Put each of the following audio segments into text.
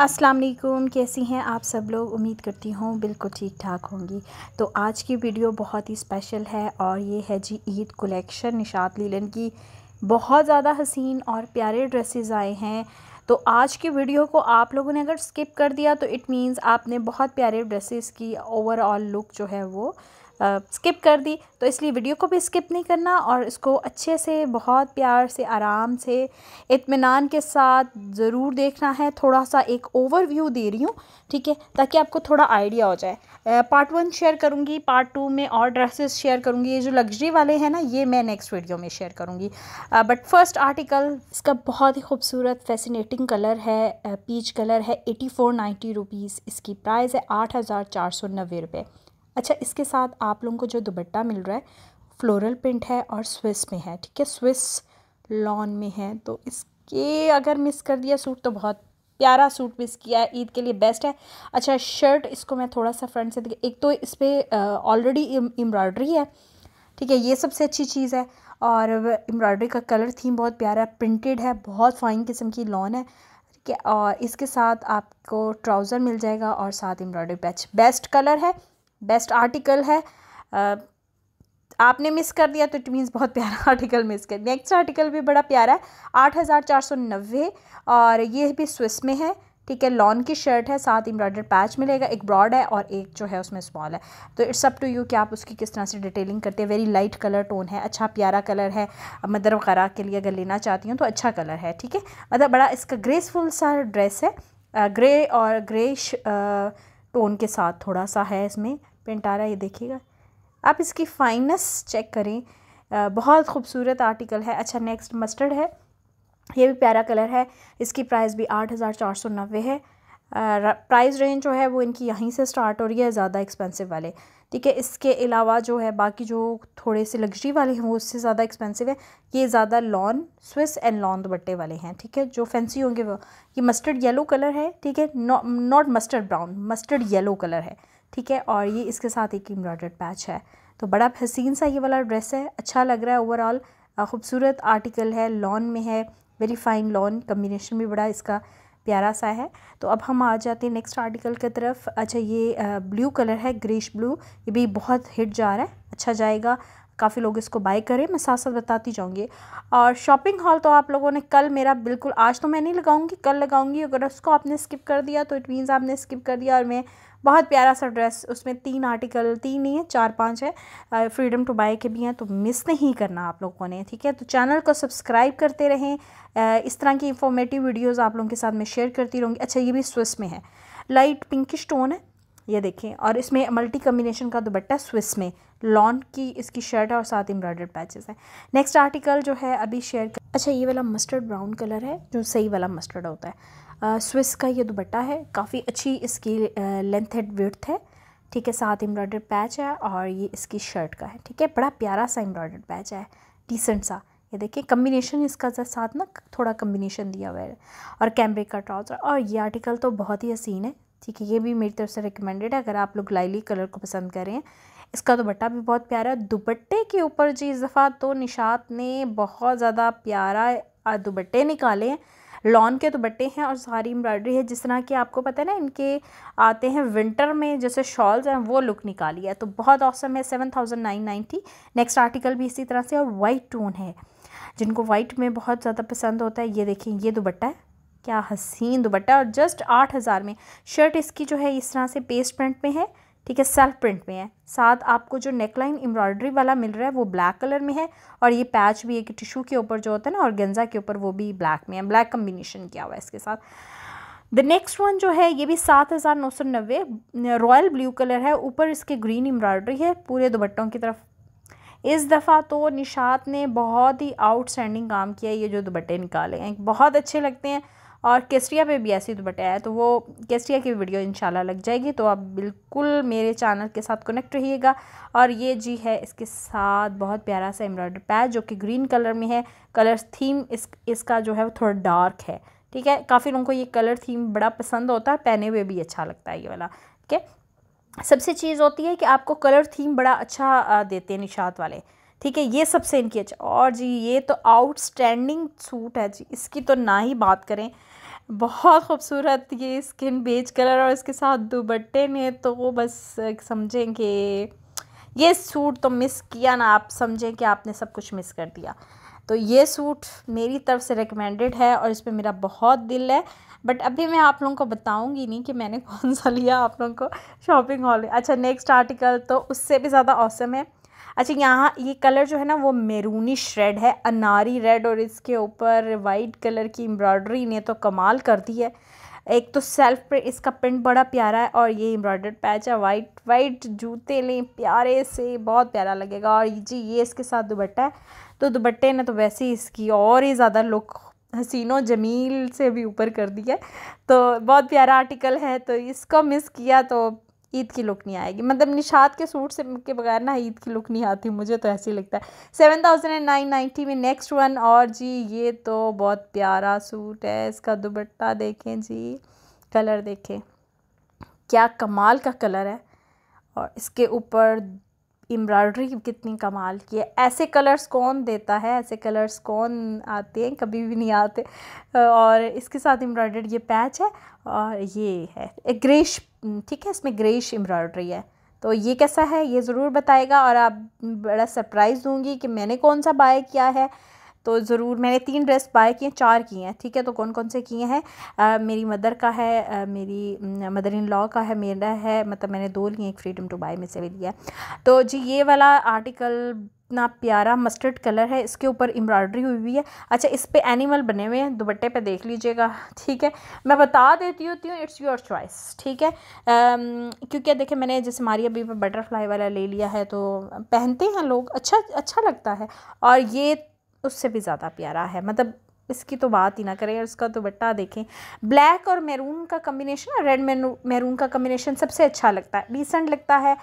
अस्सलाम वालेकुम कैसी हैं आप सब लोग उम्मीद करती हूँ बिल्कुल ठीक ठाक होंगी तो आज की वीडियो बहुत ही स्पेशल है और ये है जी ईद कलेक्शन निशात लीलन की बहुत ज़्यादा हसीन और प्यारे ड्रेसेस आए हैं तो आज की वीडियो को आप लोगों ने अगर स्किप कर दिया तो इट मींस आपने बहुत प्यारे ड्रेसेस की ओवरऑल लुक जो है वो स्किप कर दी तो इसलिए वीडियो को भी स्किप नहीं करना और इसको अच्छे से बहुत प्यार से आराम से इतमान के साथ ज़रूर देखना है थोड़ा सा एक ओवरव्यू दे रही हूँ ठीक है ताकि आपको थोड़ा आइडिया हो जाए पार्ट वन शेयर करूँगी पार्ट टू में और ड्रेसेस शेयर करूँगी ये जो लग्जरी वाले हैं ना ये मैं नेक्स्ट वीडियो में शेयर करूँगी बट फर्स्ट आर्टिकल इसका बहुत ही खूबसूरत फैसिनेटिंग कलर है पीच कलर है एटी फोर नाइन्टी रुपीज़ इसकी प्राइस है आठ हज़ार चार सौ नब्बे रुपये अच्छा इसके साथ आप लोगों को जो दुबट्टा मिल रहा है फ्लोरल प्रिंट है और स्विस में है ठीक है स्विस लॉन में है तो इसके अगर मिस कर दिया सूट तो बहुत प्यारा सूट मिस किया है ईद के लिए बेस्ट है अच्छा शर्ट इसको मैं थोड़ा सा फ्रंट से देख एक तो इस पर ऑलरेडी एम्ब्रॉयडरी है ठीक है ये सबसे अच्छी चीज़ है और एम्ब्रॉयडरी का कलर थीम बहुत प्यारा प्रिंटेड है बहुत फाइन किस्म की लॉन है ठीक है और इसके साथ आपको ट्राउज़र मिल जाएगा और साथ एम्ब्रॉयडरी पैच बेस्ट कलर है बेस्ट आर्टिकल है आपने मिस कर दिया तो इट मीन्स बहुत प्यारा आर्टिकल मिस कर नेक्स्ट आर्टिकल भी बड़ा प्यारा है आठ हज़ार चार सौ नब्बे और ये भी स्विस में है ठीक है लॉन की शर्ट है साथ एम्ब्रॉयडर पैच मिलेगा एक ब्रॉड है और एक जो है उसमें स्मॉल है तो इट्स अप टू यू कि आप उसकी किस तरह से डिटेलिंग करते हैं वेरी लाइट कलर टोन है अच्छा प्यारा कलर है मदर वगैरह के लिए अगर लेना चाहती हूँ तो अच्छा कलर है ठीक है मतलब बड़ा इसका ग्रेसफुल सा ड्रेस है ग्रे और ग्रेश टोन के साथ थोड़ा सा है इसमें पेंट आ रहा है ये देखिएगा आप इसकी फाइननेस चेक करें बहुत खूबसूरत आर्टिकल है अच्छा नेक्स्ट मस्टर्ड है ये भी प्यारा कलर है इसकी प्राइस भी आठ हज़ार चार सौ नब्बे है प्राइस रेंज जो है वो इनकी यहीं से स्टार्ट हो रही है ज़्यादा एक्सपेंसिव वाले ठीक है इसके अलावा जो है बाकी जो थोड़े से लग्जरी वाले हैं वो उससे ज़्यादा एक्सपेंसिव है ये ज़्यादा लॉन स्विस एंड लॉन दुपट्टे वाले हैं ठीक है जो फैंसी होंगे वो ये मस्टर्ड येलो कलर है ठीक है not mustard brown mustard yellow colour है ठीक है और ये इसके साथ एक एम्ब्रॉयडर्ड पैच है तो बड़ा हसीन सा ये वाला ड्रेस है अच्छा लग रहा है ओवरऑल खूबसूरत आर्टिकल है लॉन में है वेरी फाइन लॉन कम्बिनेशन भी बड़ा इसका प्यारा सा है तो अब हम आ जाते हैं नेक्स्ट आर्टिकल की तरफ अच्छा ये ब्लू कलर है ग्रेश ब्लू ये भी बहुत हिट जा रहा है अच्छा जाएगा काफ़ी लोग इसको बाय करें मैं साथ साथ बताती जाऊँगी और शॉपिंग हॉल तो आप लोगों ने कल मेरा बिल्कुल आज तो मैं नहीं लगाऊंगी कल लगाऊंगी अगर उसको आपने स्किप कर दिया तो इट मीन्स आपने स्किप कर दिया और मैं बहुत प्यारा सा ड्रेस उसमें तीन आर्टिकल तीन नहीं है चार पाँच है फ्रीडम टू बाय के भी हैं तो मिस नहीं करना आप लोगों ने ठीक है तो चैनल को सब्सक्राइब करते रहें इस तरह की इन्फॉर्मेटिव वीडियोज़ आप लोगों के साथ मैं शेयर करती रहूँगी अच्छा ये भी स्विस में है लाइट पिंकिश टोन है ये देखें और इसमें मल्टी कम्बिनेशन का दुपट्टा स्विस में लॉन की इसकी शर्ट है और साथ एम्ब्रॉयडर्ड पैचेस है नेक्स्ट आर्टिकल जो है अभी शेयर कर अच्छा ये वाला मस्टर्ड ब्राउन कलर है जो सही वाला मस्टर्ड होता है स्विस का ये दुपट्टा है काफ़ी अच्छी इसकी लेंथ एंड विर्थ है ठीक है साथ एम्ब्रॉयडर्ड पैच है और ये इसकी शर्ट का है ठीक है बड़ा प्यारा सा एम्ब्रॉयडर्ड पैच है डिसेंट सा ये देखिए कम्बिनेशन इसका साथ ना थोड़ा कम्बिनेशन दिया हुआ है और कैमरे का ट्राउज़र और ये आर्टिकल तो बहुत ही हसीन है ठीक है ये भी मेरी तरफ से रिकमेंडेड है अगर आप लोग लाइली कलर को पसंद करें इसका दुपट्टा तो भी बहुत प्यारा है दुपट्टे के ऊपर जी इस दफ़ा तो निशात ने बहुत ज़्यादा प्यारा दुपट्टे निकाले हैं लॉन के दुपट्टे हैं और सारी एम्ब्रॉयडरी है जिस तरह की आपको पता है ना इनके आते हैं विंटर में जैसे शॉल्स हैं वो लुक निकाली है तो बहुत औसम है seven thousand nine ninety next article भी इसी तरह से और वाइट टोन है जिनको वाइट में बहुत ज़्यादा पसंद होता है ये देखें ये दुपट्टा है क्या हसीन दुबट्टा और जस्ट आठ हज़ार में शर्ट इसकी जो है इस तरह से पेस्ट प्रिंट में है ठीक है सेल्फ प्रिंट में है साथ आपको जो नेकलाइन एम्ब्रॉयडरी वाला मिल रहा है वो ब्लैक कलर में है और ये पैच भी एक टिशू के ऊपर जो होता है ना और गेंजा के ऊपर वो भी ब्लैक में है ब्लैक कम्बिनेशन किया हुआ है इसके साथ द नेक्स्ट वन जो है ये भी सात हज़ार नौ सौ नब्बे रॉयल ब्लू कलर है ऊपर इसके ग्रीन एम्ब्रॉयडरी है पूरे दुपट्टों की तरफ इस दफ़ा तो निशात ने बहुत ही आउटस्टैंडिंग काम किया ये जो दुपट्टे निकाले हैं बहुत अच्छे लगते हैं और केसरिया पे भी ऐसी दुपट्टे तो आया तो वो केसरिया की वीडियो इंशाल्लाह लग जाएगी तो आप बिल्कुल मेरे चैनल के साथ कनेक्ट रहिएगा और ये जी है इसके साथ बहुत प्यारा सा एम्ब्रॉयडर पैच जो कि ग्रीन कलर में है कलर थीम इस इसका जो है वो थोड़ा डार्क है ठीक है काफ़ी लोगों को ये कलर थीम बड़ा पसंद होता है पहने हुए भी अच्छा लगता है ये वाला ठीक है सबसे चीज़ होती है कि आपको कलर थीम बड़ा अच्छा देते हैं निशात वाले ठीक है ये सबसे इनकी अच्छा और जी ये तो आउटस्टैंडिंग सूट है जी इसकी तो ना ही बात करें बहुत खूबसूरत ये स्किन बेज कलर और इसके साथ दुबट्टे ने तो वो बस समझें कि ये सूट तो मिस किया ना आप समझें कि आपने सब कुछ मिस कर दिया तो ये सूट मेरी तरफ से रिकमेंडेड है और इस पर मेरा बहुत दिल है बट अभी मैं आप लोगों को बताऊंगी नहीं कि मैंने कौन सा लिया आप लोगों को शॉपिंग हॉल अच्छा नेक्स्ट आर्टिकल तो उससे भी ज़्यादा औसम है अच्छा यहाँ ये कलर जो है ना वो मेरूनिश रेड है अनारी रेड और इसके ऊपर वाइट कलर की एम्ब्रॉयडरी ने तो कमाल कर दी है एक तो सेल्फ पे इसका प्रिंट बड़ा प्यारा है और ये एम्ब्रॉयडर्ड पैच है वाइट वाइट जूते लें प्यारे से बहुत प्यारा लगेगा और जी ये इसके साथ दुबट्टा है तो दुबट्टे ने तो वैसे ही इसकी और ही ज़्यादा लुक हसीनो जमील से भी ऊपर कर दिया है तो बहुत प्यारा आर्टिकल है तो इसको मिस किया तो ईद की लुक नहीं आएगी मतलब निषाद के सूट से के बगैर ना ईद की लुक नहीं आती मुझे तो ऐसे ही लगता है seven thousand and nine ninety में नेक्स्ट वन और जी ये तो बहुत प्यारा सूट है इसका दुबट्टा देखें जी कलर देखें क्या कमाल का कलर है और इसके ऊपर एम्ब्रॉयडरी कितनी कमाल की है ऐसे कलर्स कौन देता है ऐसे कलर्स कौन आते हैं कभी भी नहीं आते और इसके साथ एम्ब्रॉयडर्ड ये पैच है और ये है ग्रेश ठीक है इसमें ग्रेश एम्ब्रॉयडरी है तो ये कैसा है ये ज़रूर बताएगा और आप बड़ा सरप्राइज़ दूँगी कि मैंने कौन सा बाय किया है तो ज़रूर मैंने तीन ड्रेस बाय किए हैं चार किए हैं ठीक है तो कौन कौन से किए हैं मेरी मदर का है आ, मेरी मदर इन लॉ का है मेरा है मतलब मैंने दो लिए एक फ्रीडम टू बाय में से भी लिया तो जी ये वाला आर्टिकल इतना प्यारा मस्टर्ड कलर है इसके ऊपर एम्ब्रॉयडरी हुई हुई है अच्छा इस पर एनिमल बने हुए हैं दुपट्टे पे देख लीजिएगा ठीक है मैं बता देती होती हूँ इट्स योर चॉइस ठीक है क्योंकि देखिए मैंने जैसे मारिया अभी बटरफ्लाई वाला ले लिया है तो पहनते हैं लोग अच्छा अच्छा लगता है और ये उससे भी ज़्यादा प्यारा है मतलब इसकी तो बात ही ना करें उसका तो बट्टा देखें ब्लैक और मैरून का कम्बिनेशन और रेड मैरून का कम्बिनेशन सबसे अच्छा लगता है डिसेंट लगता है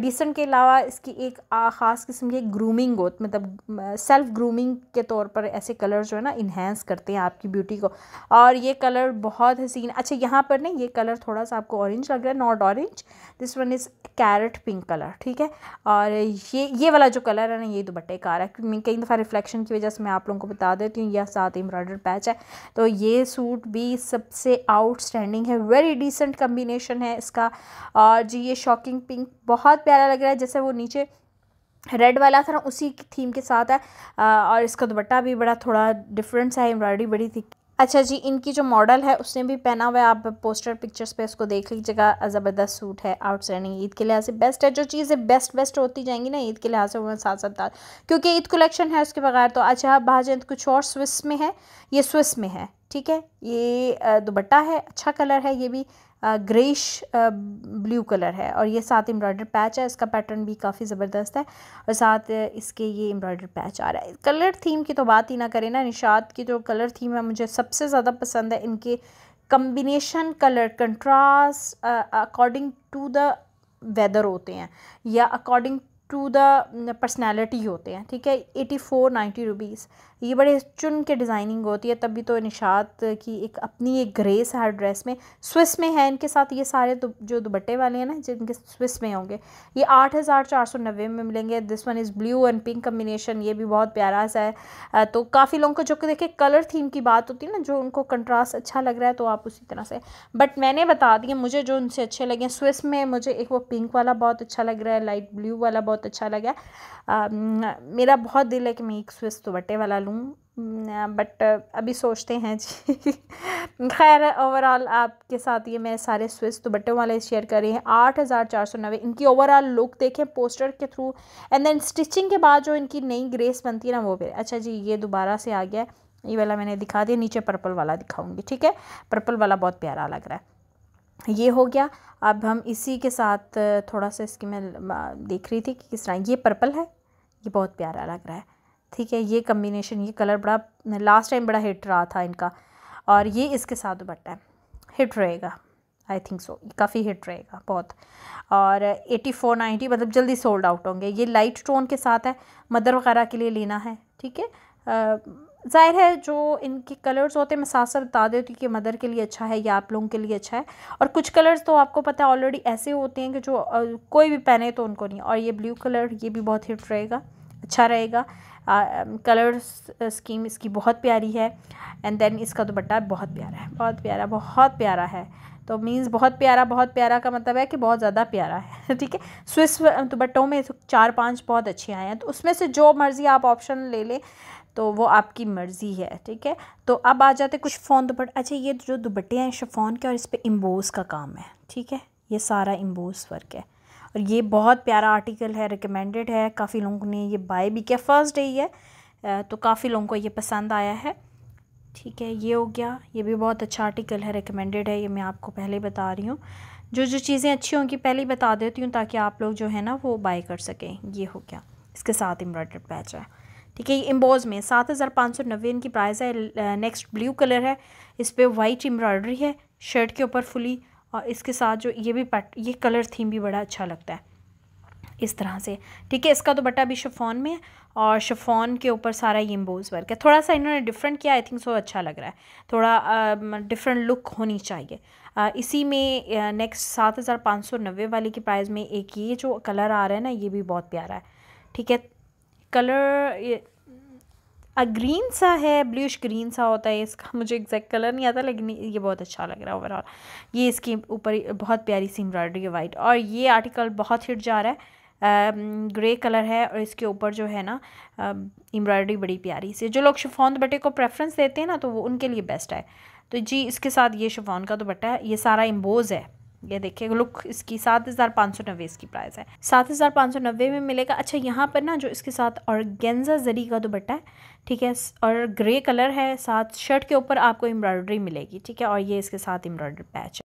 डिसेंट के अलावा इसकी एक ख़ास किस्म की ग्रूमिंग हो मतलब सेल्फ ग्रूमिंग के तौर पर ऐसे कलर जो है ना इन्हेंस करते हैं आपकी ब्यूटी को और ये कलर बहुत हसीन अच्छा यहाँ पर ना ये कलर थोड़ा सा आपको ऑरेंज लग रहा है not orange this one is carrot pink colour ठीक है और ये ये वाला जो कलर है ना ये दुपट्टे का आ रहा है कई दफ़ा रिफ्लेक्शन की वजह से मैं आप लोगों को बता देती हूँ या साथ एम्ब्रॉयडर पैच है तो ये सूट भी सबसे आउटस्टैंडिंग है वेरी डिसेंट कम्बिनेशन है इसका और जी ये शॉकिंग पिंक बहुत प्यारा लग रहा है जैसे वो नीचे रेड वाला था ना उसी की थीम के साथ है और इसका दुपट्टा भी बड़ा थोड़ा डिफरेंट सा है एम्ब्रॉयडरी बड़ी थी अच्छा जी इनकी जो मॉडल है उसने भी पहना हुआ है आप पोस्टर पिक्चर्स पे उसको देख लीजिएगा ज़बरदस्त सूट है आउटस्टैंडिंग ईद के लिहाज से बेस्ट है जो चीज़ें बेस्ट बेस्ट होती जाएंगी ना ईद के लिहाज से वो साथ साथ क्योंकि ईद कलेक्शन है उसके बगैर तो अच्छा भाजन तो कुछ और स्विस में है ये स्विस में है ठीक है ये दुबट्टा है अच्छा कलर है ये भी ग्रेश ब्लू कलर है और ये साथ एम्ब्रॉयडर पैच है इसका पैटर्न भी काफ़ी ज़बरदस्त है और साथ इसके ये एम्ब्रॉयडर पैच आ रहा है कलर थीम की तो बात ही ना करें ना निषाद की जो तो कलर थीम है मुझे सबसे ज़्यादा पसंद है इनके combination colour contrast according to the weather होते हैं या अकॉर्डिंग टू द पर्सनैलिटी होते हैं ठीक है एटी फोर नाइन्टी रुपीज़ ये बड़े चुन के डिज़ाइनिंग होती है तभी तो निशात की एक अपनी एक ग्रेस है ड्रेस में स्विस में है इनके साथ ये सारे दु, जो दुबट्टे वाले हैं ना जिनके स्विस में होंगे ये आठ हज़ार चार सौ नब्बे में मिलेंगे this one is blue and pink combination ये भी बहुत प्यारा सा है तो काफ़ी लोगों को जो कि देखिए कलर थीम की बात होती है ना जो उनको कंट्रास्ट अच्छा लग रहा है तो आप उसी तरह से बट मैंने बता दिया मुझे जो उनसे अच्छे लगे स्विस में मुझे एक वो पिंक वाला बहुत अच्छा लग रहा है लाइट ब्लू वाला बहुत अच्छा लगा मेरा बहुत दिल है कि मैं एक स्विस दुबट्टे वाला लूँ करूँ बट uh, अभी सोचते हैं जी खैर ओवरऑल आपके साथ ये मैं सारे स्विस दुबट्टों वाले शेयर कर रही हैं आठ हज़ार चार सौ नब्बे इनकी ओवरऑल लुक देखें पोस्टर के थ्रू एंड देन स्टिचिंग के बाद जो इनकी नई ग्रेस बनती है ना वो भी अच्छा जी ये दोबारा से आ गया ये वाला मैंने दिखा दिया नीचे पर्पल वाला दिखाऊंगी ठीक है पर्पल वाला बहुत प्यारा लग रहा है ये हो गया अब हम इसी के साथ थोड़ा सा इसकी मैं देख रही थी कि किस तरह ये पर्पल है ये बहुत प्यारा लग रहा है ठीक है ये कम्बिनेशन ये कलर बड़ा लास्ट टाइम बड़ा हिट रहा था इनका और ये इसके साथ दुपट्टा है हिट रहेगा आई थिंक सो काफ़ी हिट रहेगा बहुत और एटी फोर नाइन्टी मतलब जल्दी सोल्ड आउट होंगे ये लाइट टोन के साथ है मदर वगैरह के लिए लेना है ठीक है ज़ाहिर है जो इनके कलर्स होते हैं मैं साथ साथ बता देती हूँ कि मदर के लिए अच्छा है या आप लोगों के लिए अच्छा है और कुछ कलर्स तो आपको पता है ऑलरेडी ऐसे होते हैं कि जो कोई भी पहने तो उनको नहीं और ये ब्लू कलर ये भी बहुत हिट रहेगा अच्छा रहेगा कलर स्कीम um, इसकी बहुत प्यारी है एंड देन इसका दुपट्टा बहुत प्यारा है बहुत प्यारा बहुत प्यारा है तो मीन्स बहुत प्यारा बहुत प्यारा का मतलब है कि बहुत ज़्यादा प्यारा है ठीक है स्विस uh, दुपट्टों में तो चार पांच बहुत अच्छे आए हैं तो उसमें से जो मर्ज़ी आप ऑप्शन ले लें तो वो आपकी मर्ज़ी है ठीक है तो अब आ जाते कुछ फ़ोन दुपट्टे अच्छा ये जो दुपट्टे हैं शफोन के और इस पर इम्बोज़ का काम है ठीक है ये सारा इम्बोज़ वर्क है और ये बहुत प्यारा आर्टिकल है रिकमेंडेड है काफ़ी लोगों ने ये बाय भी किया फर्स्ट डे ही है तो काफ़ी लोगों को ये पसंद आया है ठीक है ये हो गया ये भी बहुत अच्छा आर्टिकल है रिकमेंडेड है ये मैं आपको पहले बता रही हूँ जो जो चीज़ें अच्छी होंगी पहले ही बता देती हूँ ताकि आप लोग जो है ना वो बाय कर सकें ये हो गया इसके साथ एम्ब्रॉयडर्ड पैच है ठीक है ये एम्बोज में सात हज़ार पाँच सौ नब्बे इनकी प्राइस है नेक्स्ट ब्लू कलर है इस पर वाइट एम्ब्रॉयडरी है शर्ट के ऊपर फुली और इसके साथ जो ये भी पैट ये कलर थीम भी बड़ा अच्छा लगता है इस तरह से ठीक है इसका तो बट्टा भी शफोन में है और शफोन के ऊपर सारा ये एम्बोज वर्क है थोड़ा सा इन्होंने डिफरेंट किया आई थिंक सो अच्छा लग रहा है थोड़ा डिफरेंट लुक होनी चाहिए आ, इसी में नेक्स्ट सात हज़ार पाँच सौ नब्बे वाले की प्राइस में एक ये जो कलर आ रहा है ना ये भी बहुत प्यारा है ठीक है कलर ग्रीन सा है ब्लूश ग्रीन सा होता है इसका मुझे एग्जैक्ट कलर नहीं आता लेकिन ये बहुत अच्छा लग रहा है ओवरऑल ये इसके ऊपर बहुत प्यारी सी एम्ब्रॉयडरी है वाइट और ये आर्टिकल बहुत हिट जा रहा है ग्रे um, कलर है और इसके ऊपर जो है ना एम्ब्रॉयडरी um, बड़ी प्यारी सी जो लोग शिफॉन दुपट्टे को प्रेफरेंस देते हैं ना तो वो उनके लिए बेस्ट है तो जी इसके साथ ये शिफॉन का दुपट्टा है ये सारा इम्बोज़ है ये देखिए लुक इसकी सात हज़ार पाँच सौ नब्बे इसकी प्राइस है सात हज़ार पाँच सौ नब्बे में मिलेगा अच्छा यहाँ पर ना जो इसके साथ और गेंजा जरी का दुपट्टा है ठीक है और ग्रे कलर है साथ शर्ट के ऊपर आपको एम्ब्रॉयडरी मिलेगी ठीक है और ये इसके साथ एम्ब्रॉयडरी पैच